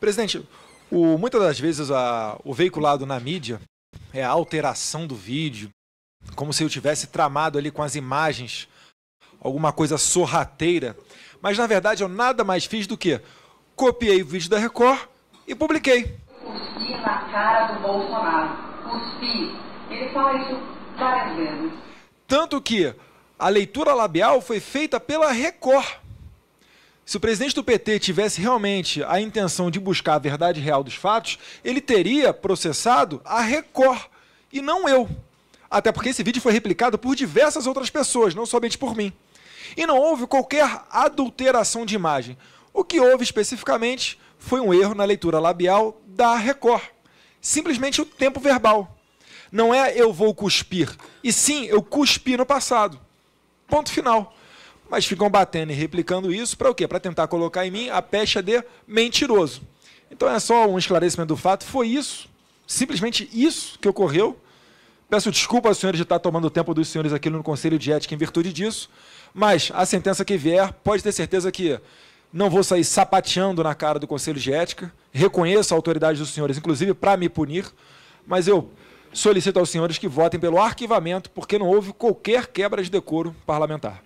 Presidente, o, muitas das vezes a, o veiculado na mídia é a alteração do vídeo, como se eu tivesse tramado ali com as imagens alguma coisa sorrateira. Mas na verdade eu nada mais fiz do que copiei o vídeo da Record e publiquei. Cuspi na cara do Bolsonaro. Cuspi. Ele fala isso várias vezes. Tanto que a leitura labial foi feita pela Record. Se o presidente do PT tivesse realmente a intenção de buscar a verdade real dos fatos, ele teria processado a Record e não eu. Até porque esse vídeo foi replicado por diversas outras pessoas, não somente por mim. E não houve qualquer adulteração de imagem. O que houve especificamente foi um erro na leitura labial da Record. Simplesmente o tempo verbal. Não é eu vou cuspir, e sim eu cuspi no passado. Ponto final mas ficam batendo e replicando isso para o quê? Para tentar colocar em mim a pecha de mentiroso. Então é só um esclarecimento do fato. Foi isso, simplesmente isso que ocorreu. Peço desculpa aos senhores de estar tomando o tempo dos senhores aqui no Conselho de Ética em virtude disso, mas a sentença que vier, pode ter certeza que não vou sair sapateando na cara do Conselho de Ética. Reconheço a autoridade dos senhores, inclusive para me punir, mas eu solicito aos senhores que votem pelo arquivamento, porque não houve qualquer quebra de decoro parlamentar.